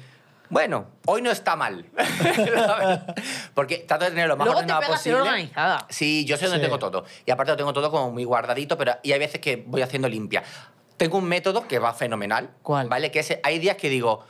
bueno, hoy no está mal. <laughs> Porque trato de tener lo más ordenado posible. organizada. Sí, yo sé dónde tengo todo. Y aparte lo tengo todo como muy guardadito, pero y hay veces que voy haciendo limpia. Tengo un método que va fenomenal. ¿Cuál? ¿Vale? Que es, hay días que digo,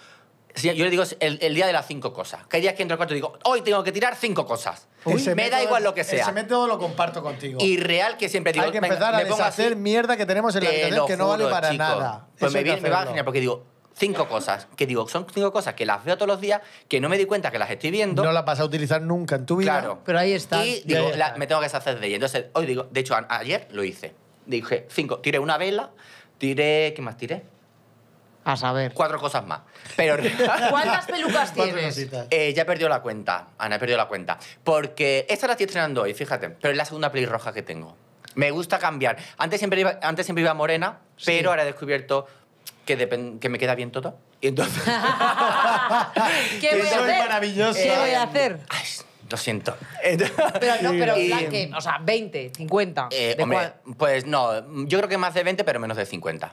yo le digo el, día de las cinco cosas. Que hay días que entro al cuarto y digo, hoy tengo que tirar cinco cosas. Me da igual lo que sea. Ese método lo comparto contigo. Y real que siempre digo, Hay que empezar a me mierda que tenemos en la que no vale para nada. Pues me, va genial porque digo, cinco cosas que digo, son cinco cosas que las veo todos los días, que no me di cuenta que las estoy viendo. No las vas a utilizar nunca en tu vida. Claro. Pero ahí está. Y digo, me tengo que deshacer de ella. Entonces, hoy digo, de hecho, ayer lo hice. Dije, cinco, tiré una vela, tiré. ¿Qué más tiré? A saber. Cuatro cosas más. Pero <laughs> ¿Cuántas pelucas tienes? Eh, ya perdió la cuenta. Ana, he perdido la cuenta. Porque esta la estoy estrenando hoy, fíjate. Pero es la segunda pelirroja que tengo. Me gusta cambiar. Antes siempre iba, antes siempre iba morena, pero ahora he descubierto que, me queda bien todo. Y entonces... <laughs> ¿Qué voy a maravilloso. ¿Qué voy a hacer? Ay, lo siento. Pero no, pero o sea, 20, 50. Eh, hombre, pues no, yo creo que más de 20, pero menos de 50.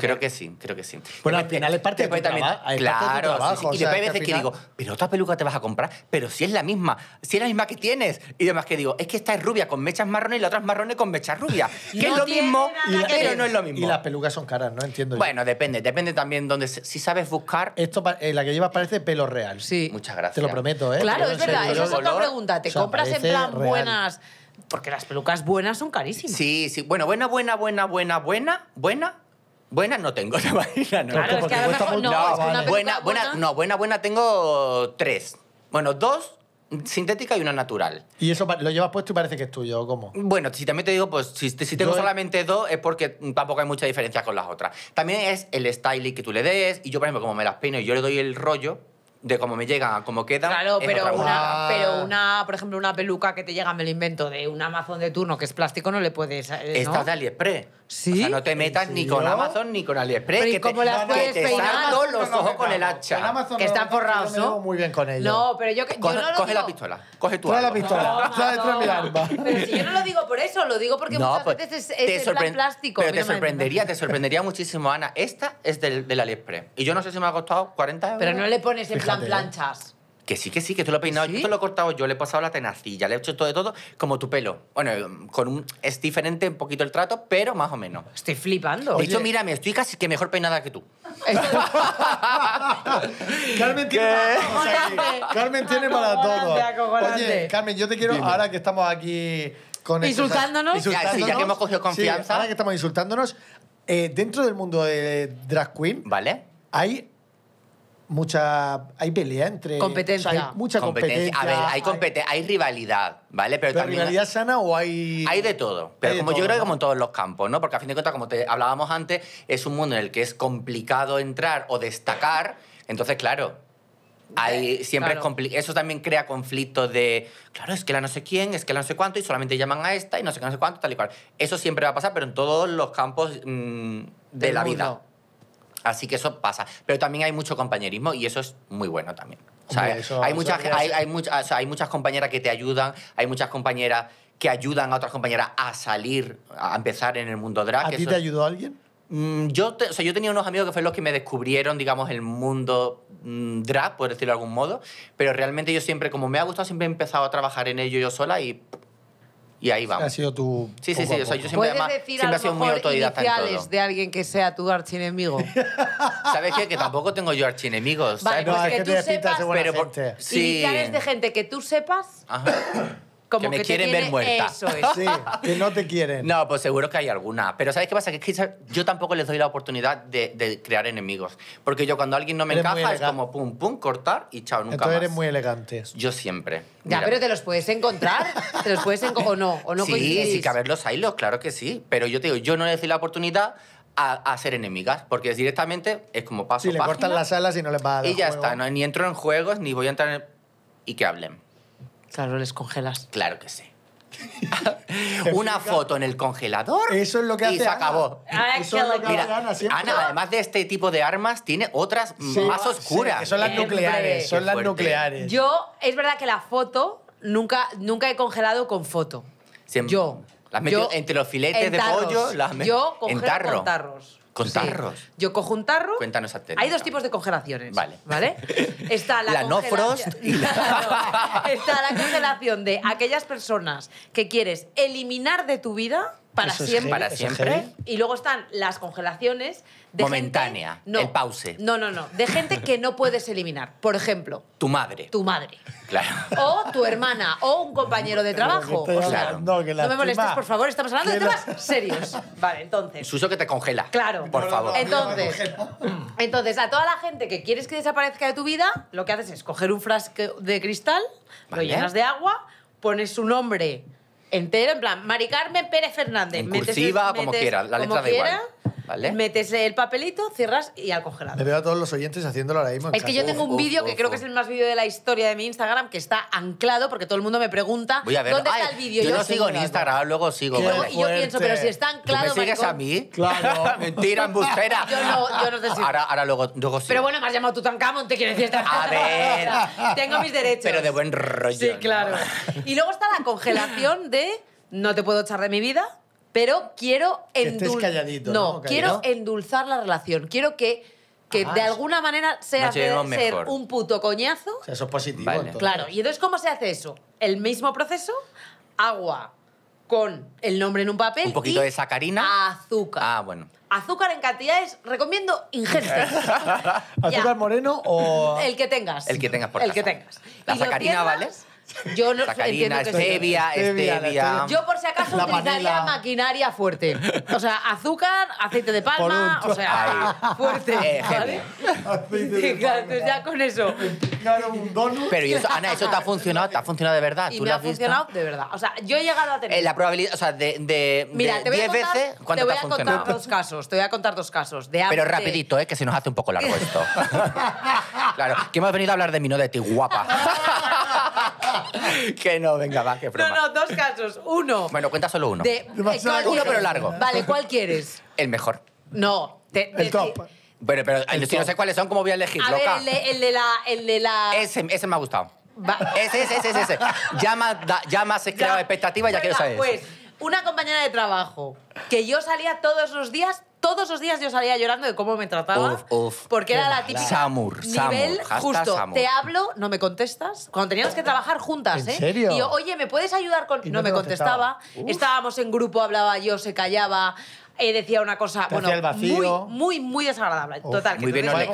Creo que sí, creo que sí. Bueno, al final es parte de tu trabajo. Claro, sí, y después hay veces que, digo, pero otra peluca te vas a comprar, pero si es la misma, si es la misma que tienes. Y demás que digo, es que esta es rubia con mechas marrones y la otra es marrones con mechas rubias. <laughs> que es lo mismo, pero no es lo mismo. Y las pelucas son caras, ¿no? Entiendo yo. Bueno, depende, depende también donde si sabes buscar. Esto, eh, la que llevas parece pelo real. Sí. Muchas gracias. Te lo prometo, ¿eh? Claro, es verdad, esa es otra pregunta. ¿Te compras en plan buenas? Porque las pelucas buenas son carísimas. Sí, sí. Bueno, buena, buena, buena, buena, buena, buena Buena no tengo, ¿no? buena, buena, tengo tres. Bueno, dos sintética y una natural. ¿Y eso lo llevas puesto y parece que es tuyo o cómo? Bueno, si también te digo, pues si, si tengo solamente dos es porque tampoco hay mucha diferencia con las otras. También es el styling que tú le des y yo, por ejemplo, como me las peino y yo le doy el rollo de cómo me llegan, cómo quedan. Claro, pero una, pero una, por ejemplo, una peluca que te llega, me lo invento, de un Amazon de turno que es plástico, no le puedes. Eh, ¿Estás de AliExpress. ¿Sí? O sea, no te metas ni con Amazon ni con AliExpress. que te, las que los ojos con el hacha. que están forrados, ¿no? No, pero yo, yo coge, no lo Coge la pistola. Coge tú. Coge la pistola. dentro de <laughs> mi arma. Pero si yo no lo digo por eso, lo digo porque muchas pues, veces es, el plástico. Pero te sorprendería, te sorprendería muchísimo, Ana. Esta es del, del AliExpress. Y yo no sé si me ha costado 40 euros. Pero no le pones en plan ¿eh? planchas. Que sí, que sí, que tú lo he peinado, yo te lo he cortado, yo le he pasado la tenacilla, le he hecho todo de todo, como tu pelo. Bueno, con un, es diferente un poquito el trato, pero más o menos. Estoy flipando. De hecho, mira, me estoy casi que mejor peinada que tú. <laughs> Carmen tiene, Carmen tiene para todo. Oye, Carmen, yo te quiero, ahora que estamos aquí con... Insultándonos. ya, que hemos cogido confianza. ahora que estamos insultándonos, eh, dentro del mundo de drag queen... Vale. Hay mucha hay pelea entre competencia hay mucha competencia. a ver hay, hay, rivalidad vale pero, rivalidad sana o hay hay de todo pero como yo creo que como en todos los campos no porque a fin de cuentas como te hablábamos antes es un mundo en el que es complicado entrar o destacar entonces claro hay, eh, siempre eso también crea conflictos de, claro, es que la no sé quién, es que la no sé cuánto, y solamente llaman a esta y no sé qué, no sé cuánto, tal y cual. Eso siempre va a pasar, pero en todos los campos mm, de la vida. Así que eso pasa. Pero también hay mucho compañerismo y eso es muy bueno también. hay, muchas, compañeras que te ayudan, hay muchas compañeras que ayudan a otras compañeras a salir, a empezar en el mundo drag. ¿A ti te ayudó alguien? Mm, yo, te, o sea, yo tenía unos amigos que fueron los que me descubrieron, digamos, el mundo mm, drag, por decirlo de algún modo, pero realmente yo siempre, como me ha gustado, siempre he empezado a trabajar en ello yo sola y y ahí vamos. Ha sido tu. Sí, sí, sí. O sea, yo siempre, además, siempre he sido muy autodidacta en todo. de alguien que sea tu archienemigo? <laughs> ¿Sabes qué? Que tampoco tengo yo archienemigos. Vale, ¿sabes? Pues no, pues que, que tú sepas. Pero por... sí. Iniciales de gente que tú sepas. Ajá que me quieren ver muerta. Eso es. Sí, que no te quieren. No, pues seguro que hay alguna. Pero ¿sabes qué pasa? Que, yo tampoco les doy la oportunidad de, crear enemigos. Porque yo cuando alguien no me encaja es como pum, pum, cortar y chao, nunca Entonces eres muy elegante. Yo siempre. Ya, pero te los puedes encontrar. te los puedes o no. O no sí, sí que a hay los, claro que sí. Pero yo te digo, yo no les doy la oportunidad a, ser enemigas, porque es directamente es como paso. Si le cortan las alas y no les va a dar. Y ya está, no, ni entro en juegos, ni voy a entrar en... y que hablen. Claro, les congelas. Claro que sí. <laughs> Una foto en el congelador. Eso es lo que hace. Y se acabó. Eso además de este tipo de armas, tiene otras más oscuras. son las nucleares, son las nucleares. Yo, es verdad que la foto nunca, nunca he congelado con foto. Yo. Las entre los filetes de pollo, las Yo con tarros. Con tarros. Yo cojo un tarro. Cuéntanos a Hay dos tipos de congelaciones. Vale. ¿Vale? Está la, <laughs> la y <laughs> está la congelación de aquellas personas que quieres eliminar de tu vida para siempre. para siempre. Y luego están las congelaciones de momentánea, gente, no, No, no, no, de gente que no puedes eliminar. Por ejemplo, tu madre. Tu madre. Claro. O tu hermana o un compañero de trabajo. no, me molestes, por favor, estamos hablando de temas serios. Vale, entonces. Suso que te congela. Claro. Por favor. Entonces, entonces, a toda la gente que quieres que desaparezca de tu vida, lo que haces es coger un frasco de cristal, lo llenas de agua, pones su nombre entero, en plan, Mari Carmen Pérez Fernández. En cursiva, como quiera, la letra como da igual. ¿Vale? Metes el papelito, cierras y al congelado. Me veo a todos los oyentes haciéndolo ahora mismo. Es que yo tengo un vídeo que creo que es el más vídeo de la historia de mi Instagram que está anclado porque todo el mundo me pregunta dónde está el vídeo. Yo, no sigo en Instagram, luego sigo. y yo pienso, pero si está anclado. ¿Qué ¿Me sigues a mí? Claro. <laughs> Mentira, embustera. <laughs> yo no, yo no te sigo. Ahora, ahora luego, luego Pero bueno, me has llamado Tutankamón, te quiero decir esta A ver. <laughs> tengo mis derechos. Pero de buen rollo. Sí, claro. Y luego está la congelación de no te puedo echar de mi vida pero quiero endulzar. No, quiero endulzar la relación. Quiero que, que ah, de alguna manera sea ser un puto coñazo. eso es positivo. Claro, y entonces, ¿cómo se hace eso? El mismo proceso, agua con el nombre en un papel. Un poquito de sacarina. Azúcar. Ah, bueno. Azúcar en cantidades, recomiendo ingestas. <laughs> ¿Azúcar moreno o.? El que tengas. El que tengas por El que tengas. La sacarina, ¿vale? Yo no <laughs> Sacarina, entiendo que stevia, stevia, Yo por si acaso utilizaría maquinaria fuerte. O sea, azúcar, aceite de palma, o sea, fuerte. Eh, ¿vale? Aceite de palma. Entonces ya con eso. Claro, un Pero eso, Ana, eso te ha funcionado, te ha funcionado de verdad. Y me has ha funcionado de verdad. O sea, yo he llegado a tener. Eh, la probabilidad, o sea, de, Mira, te voy 10 a contar, veces, te, dos casos. Te voy a contar dos casos. De Pero rapidito, ¿eh? que se nos hace un poco largo esto. <laughs> claro, que hemos venido a hablar de mí, no de ti, guapa. <laughs> <laughs> que no, venga, va, que broma. No, no, dos casos. Uno. Bueno, cuenta solo uno. De, eh, uno, pero largo. Vale, ¿cuál quieres? El mejor. No. Te, el top. Bueno, pero si no sé cuáles son, ¿cómo voy a elegir, a Ver, el, de, la... El de la... Ese, ese me ha gustado. Ese, ese, ese, ese. Ya, más, ya más se creado expectativa ya quiero saber. Pues, una compañera de trabajo que yo salía todos los días todos los días yo salía llorando de cómo me trataba. porque era la típica. Samur, nivel Samur, justo. Te hablo, no me contestas. Cuando teníamos que trabajar juntas, ¿En ¿eh? Y oye, ¿me puedes ayudar con.? no, me contestaba. Estábamos en grupo, hablaba yo, se callaba. Eh, decía una cosa bueno, muy, muy, muy desagradable. total. que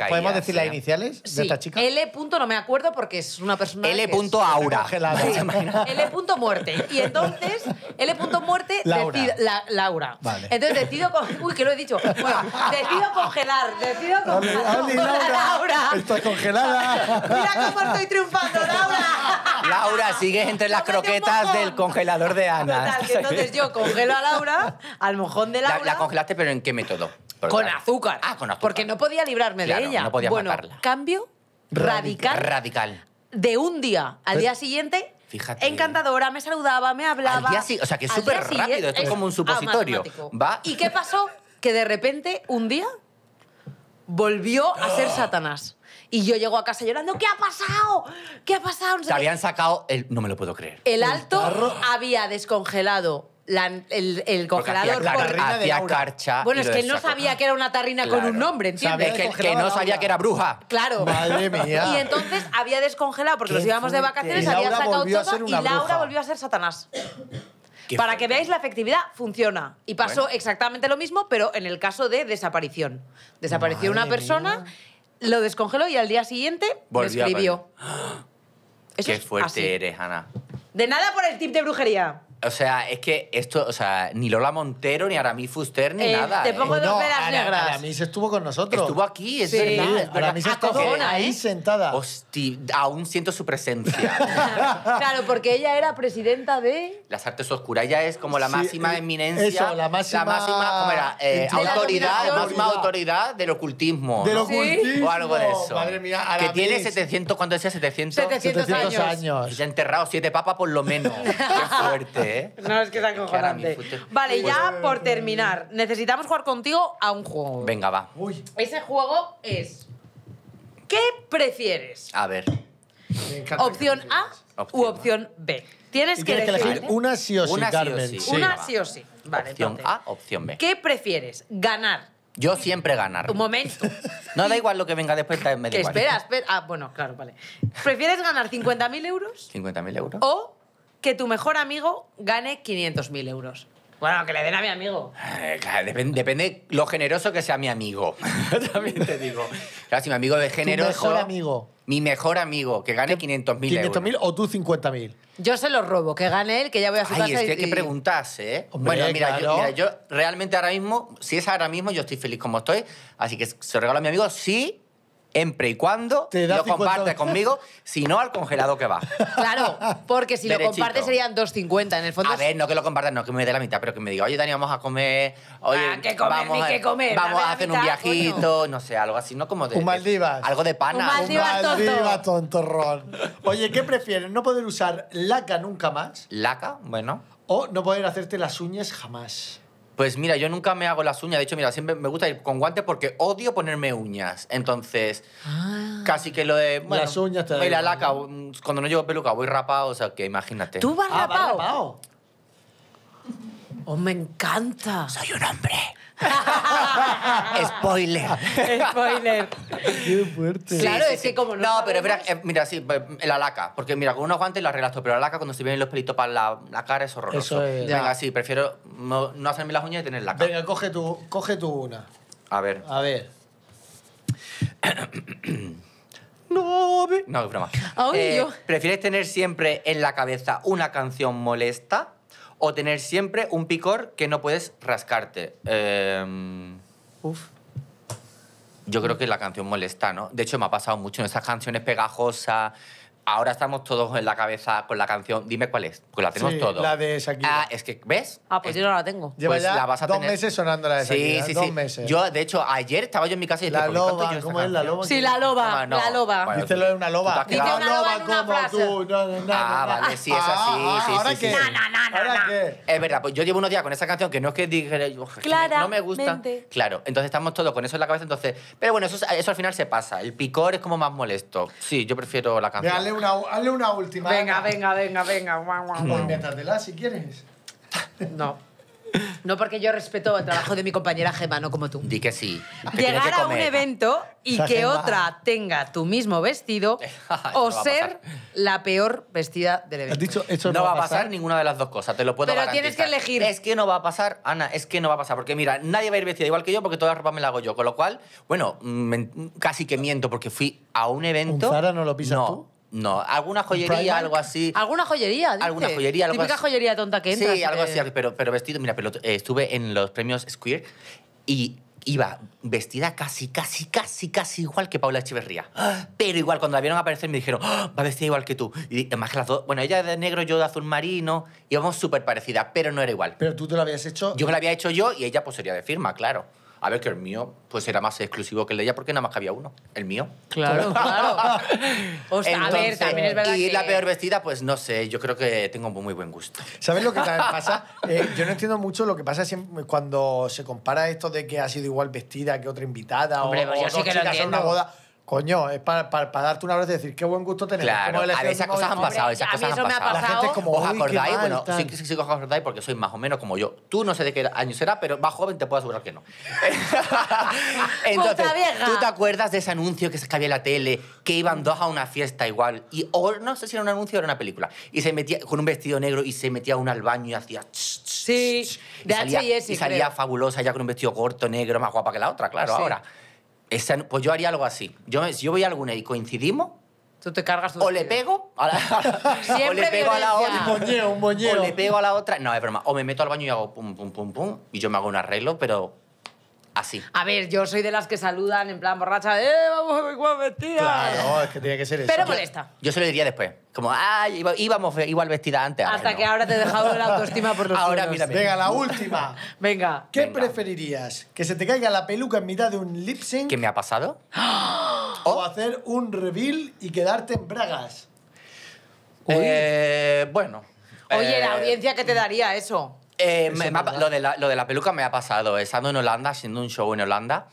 ¿Podemos, decir las iniciales de esta chica? L. Punto, no me acuerdo porque es una persona. L. Punto Aura. <laughs> L. muerte. Y entonces, L. muerte. Laura. Laura. Entonces decido. Uy, que lo he dicho. Bueno, decido congelar. Decido congelar. a Laura, Estoy congelada. Mira cómo estoy triunfando, Laura. Laura, sigues entre las croquetas del congelador de Ana. Total, que entonces yo congelo a Laura, al mojón de Laura congelaste, pero ¿en qué método? Con azúcar. Ah, con azúcar. Porque no podía librarme de ella. No podía bueno, cambio radical. Radical. De un día al día siguiente Fíjate. Encantadora, me saludaba, me hablaba. Al día, o sea, que es súper rápido, esto es como un supositorio. Va. ¿Y qué pasó? Que de repente, un día, volvió a ser <gasps> Satanás. Y yo llego a casa llorando, ¿qué ha pasado? ¿Qué ha pasado? Se habían sacado el... No me lo puedo creer. El alto había descongelado la, el, el congelador carcha. Bueno, es que no sabía que era una tarrina con un nombre, ¿entiendes? que, no sabía que era bruja. Claro. Madre <laughs> mía. Y entonces había descongelado, porque nos íbamos de vacaciones, había sacado todo y Laura volvió a ser Satanás. Para que veáis la efectividad, funciona. Y pasó exactamente lo mismo, pero en el caso de desaparición. Desapareció una persona, lo descongeló y al día siguiente Volvió escribió. <gasps> Qué fuerte eres, Ana. De nada por el tip de brujería. O sea, es que esto, o sea, ni Lola Montero, ni Aramis Fuster, ni eh, nada. Te ¿eh? pongo dos velas negras. Aramis estuvo con nosotros. Estuvo aquí, es sí. verdad. Ah, ahí ¿eh? sentada. aún siento su presencia. <laughs> claro, porque ella era presidenta de... Las artes oscuras. Ella es como la máxima eminencia. la máxima... autoridad, máxima autoridad del ocultismo. ¿De ¿no? ocultismo. O algo de eso. Madre mía, Aramis. Que tiene 700, ¿cuánto decía? 700, 700, años. Y se ha enterrado siete papas por lo menos. <laughs> Qué fuerte. ¿eh? No, es que es acojonante. Vale, pues ya por terminar, necesitamos jugar contigo a un juego. Venga, va. Ese juego es... ¿Qué prefieres? A ver. Opción A u opción B. Tienes que, elegir una sí o sí, Una sí o sí. Una sí o sí. Vale, opción A, opción B. ¿Qué prefieres? ¿Ganar? Yo siempre ganar. Un momento. <laughs> No da igual lo que venga después, me da espera, espera. Ah, bueno, claro, vale. ¿Prefieres ganar 50.000 euros? ¿50.000 euros? O que tu mejor amigo gane 500.000 euros. Bueno, que le den a mi amigo. Eh, depende, lo generoso que sea mi amigo. <laughs> También te digo. Claro, si mi amigo es generoso... mejor amigo. Mi mejor amigo, que gane 500.000 euros. ¿500.000 o tú 50.000? Yo se lo robo, que gane él, que ya voy a su Ay, es que hay que preguntarse, ¿eh? bueno, mira, yo, realmente ahora mismo, si es ahora mismo, yo estoy feliz como estoy, así que se lo regalo a mi amigo sí siempre y cuando lo compartes conmigo, si no al congelado que va. Claro, porque si lo compartes serían 2.50 en el fondo. A ver, no que lo compartas, no que me dé la mitad, pero que me diga, oye, Dani, vamos a comer, oye, ah, vamos, a- hacer un viajito, no sé, algo así, no como de... Un Maldivas. Algo de pana. Un Maldivas. Maldivas, tontorrón. Oye, ¿qué prefieres? ¿No poder usar laca nunca más Laca, bueno. o no poder hacerte las uñas jamás? Pues mira, yo nunca me hago las uñas. De hecho, mira, siempre me gusta ir con guantes porque odio ponerme uñas. Entonces, ah. casi que lo de. Bueno, las uñas te la laca. Mm, cuando no llevo peluca, voy rapado. O sea, que imagínate. ¿Tú vas ah, rapado? Vas rapado. Oh, me encanta. Soy un hombre. <laughs> Spoiler. Spoiler. Qué fuerte. claro, es que como no. No, pero mira, eh, mira, sí, la laca. Porque mira, con unos guantes la todo, pero la laca cuando se vienen los pelitos para la, cara es horroroso. Eso es. Venga, sí, prefiero no, hacerme las uñas y tener la cara. Venga, coge tú, coge tú una. A ver. A ver. <coughs> No, no, broma. Ay, eh, yo. ¿Prefieres tener siempre en la cabeza una canción molesta o tener siempre un picor que no puedes rascarte. Eh, uf. Yo creo que la canción molesta, ¿no? De hecho, me ha pasado mucho en esas canciones pegajosas ahora estamos todos en la cabeza con la canción. Dime cuál es, porque la tenemos sí, todos. La de Shakira. Ah, es que, ¿ves? Ah, pues yo no la tengo. Lleva pues ya la vas a dos meses sonando la de Shakira. Sí, sí, sí. Yo, de hecho, ayer estaba yo en mi casa y La pues, loba, ¿cómo es la loba? Sí, la loba. Ah, la loba. Bueno, una loba. Dice una loba en Tú. No, no, no, ah, vale, sí, es así. Ah, ¿Ahora sí, qué? ¿Ahora qué? Es verdad, pues yo llevo unos días con esa canción que no es que dije, no me gusta. Claro, entonces estamos todos con eso en la cabeza, entonces... Pero bueno, eso al final se pasa. El picor es como más molesto. Sí, yo prefiero la canción una, última. Venga, venga, venga, venga. no pues Métatela, si quieres. No. No porque yo respeto el trabajo de mi compañera Gemma, no como tú. Di que sí. Llegar a un evento y que otra tenga tu mismo vestido <laughs> o ser la peor vestida del evento. no, va a pasar? ninguna de las dos cosas, te lo puedo Pero tienes que elegir. Es que no va a pasar, Ana, es que no va a pasar. Porque mira, nadie va a ir vestida igual que yo porque toda la ropa me la hago yo. Con lo cual, bueno, mm, casi que miento porque fui a un evento... ¿Un Zara no lo pisas no. tú? No, alguna joyería, algo así. ¿Alguna joyería? Alguna joyería, Típica joyería tonta que entra. Sí, eh. algo así, pero, pero vestido. Mira, pero, eh, estuve en los premios Square y iba vestida casi, casi, casi, casi igual que Paula Echeverría. <gasps> Pero igual, cuando la vieron aparecer me dijeron, oh, va vestida igual que tú. Y que las dos, bueno, ella de negro, yo de azul marino, íbamos súper parecidas, pero no era igual. Pero tú te lo habías hecho. Yo me lo había hecho yo y ella pues sería de firma, claro. A ver, que el mío pues era más exclusivo que el de ella porque nada más que había uno, el mío. Claro, <laughs> claro. O sea, a ver, también es verdad Y la peor vestida, pues no sé, yo creo que tengo muy buen gusto. ¿Sabes lo que <laughs> pasa? Eh, yo no entiendo mucho lo que pasa cuando se compara esto de que ha sido igual vestida que otra invitada o, pues yo una boda. Coño, es para, darte una vez y decir qué buen gusto tenerlo. Claro, a esas cosas han pasado, esas cosas han pasado. La gente como, ¿Os acordáis? bueno, sí, sí, os acordáis porque sois más o menos como yo. Tú no sé de qué año será, pero más joven te puedo asegurar que no. <laughs> <laughs> Entonces, ¿tú te acuerdas de ese anuncio que se escabía en la tele, que iban dos a una fiesta igual? Y o, no sé si era un anuncio o era una película. Y se metía con un vestido negro y se metía un al baño y hacía... sí, y salía, fabulosa ya con un vestido corto, negro, más guapa que la otra, claro, ahora. Esa, pues yo haría algo así. Yo, si yo voy a alguna y coincidimos, Tú te cargas o le pego a la, Siempre <laughs> o le pego violencia. a la otra. Un boñeo, un O le pego a la otra. No, es broma. O me meto al baño y hago pum, pum, pum, pum. Y yo me hago un arreglo, pero así. A ver, yo soy de las que saludan en plan borracha, ¡eh, vamos a ver igual vestida! Claro, es que tiene que ser eso. Pero molesta. Yo, se lo diría después. Como, ay, íbamos igual vestida antes. Hasta que ahora te he dejado la autoestima por los Ahora Venga, la última. <laughs> Venga. ¿Qué preferirías? ¿Que se te caiga la peluca en mitad de un lip sync? ¿Qué me ha pasado? <gasps> ¿O hacer un reveal y quedarte en bragas? Eh, bueno. Oye, la eh, audiencia que te daría eso. Eh, lo, de la, lo, de la, peluca me ha pasado. Estando en Holanda, haciendo un show en Holanda,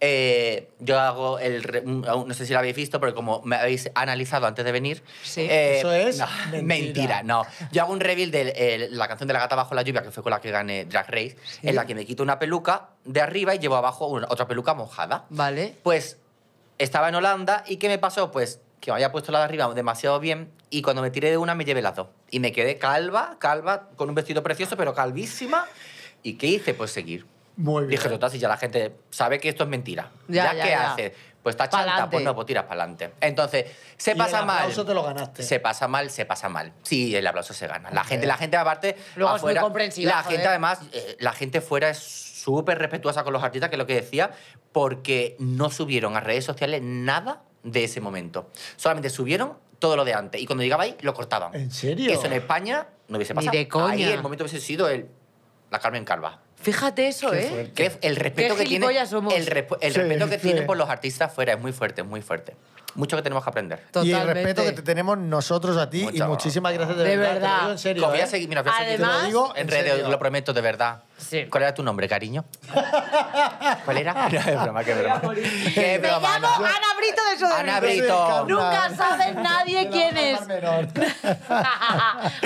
eh, yo hago el. No sé si lo habéis visto, pero como me habéis analizado antes de venir. Eh, eso es. <laughs> mentira. no. Yo hago un reveal de la canción de La Gata Bajo la Lluvia, que fue con la que gané Drag Race, en la que me quito una peluca de arriba y llevo abajo otra peluca mojada. Vale. Pues estaba en Holanda y ¿qué me pasó? Pues que me haya puesto la de arriba demasiado bien y cuando me tiré de una me llevé las dos. Y me quedé calva, calva, con un vestido precioso, pero calvísima. ¿Y qué hice? Pues seguir. Muy bien. Dije, total, si ya la gente sabe que esto es mentira. Ya, qué haces? hace? Pues está chanta, pues no, pues tiras para adelante. Entonces, se y pasa el mal. te lo ganaste. Se pasa mal, se pasa mal. Sí, el aplauso se gana. La gente, la gente aparte. Luego es La gente, además, eh, la gente fuera es súper respetuosa con los artistas, que es lo que decía, porque no subieron a redes sociales nada de ese momento. Solamente subieron todo lo de antes. Y cuando llegaba ahí, lo cortaban. ¿En serio? Eso en España no hubiese pasado. Ni de Ahí el momento hubiese sido el, la Carmen Calva. Fíjate eso, ¿eh? Que el respeto que tiene el, respeto que por los artistas fuera es muy fuerte, muy fuerte mucho que tenemos que aprender. Y el respeto que te tenemos nosotros a ti y muchísimas gracias de, de verdad. lo en serio. Voy a seguir, te lo digo en, redes, lo prometo de verdad. ¿Cuál era tu nombre, cariño? <laughs> ¿Cuál era? No, <laughs> broma, qué broma. <laughs> qué broma. Me llamo Ana, Brito de Sudamérica. Ana Brito. Nunca sabe nadie quién es.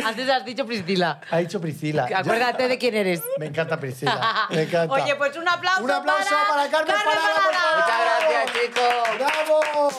Antes has dicho Priscila. Ha dicho Priscila. Acuérdate de quién eres. Me encanta Priscila. Me encanta. Oye, pues un aplauso. Un aplauso para, Carmen, para Muchas gracias, chicos. ¡Bravo!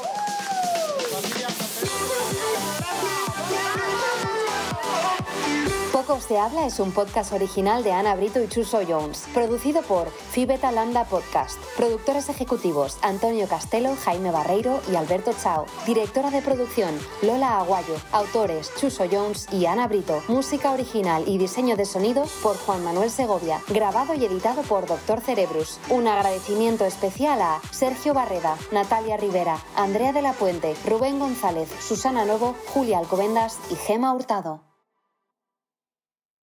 Se de Habla es un podcast original de Ana Brito y Chuso Jones, producido por Fibeta Landa Podcast. Productores ejecutivos Antonio Castelo, Jaime Barreiro y Alberto Chao. Directora de producción Lola Aguayo. Autores Chuso Jones y Ana Brito. Música original y diseño de sonido por Juan Manuel Segovia. Grabado y editado por Doctor Cerebrus. Un agradecimiento especial a Sergio Barreda, Natalia Rivera, Andrea de la Puente, Rubén González, Susana Lobo, Julia Alcobendas y Gema Hurtado.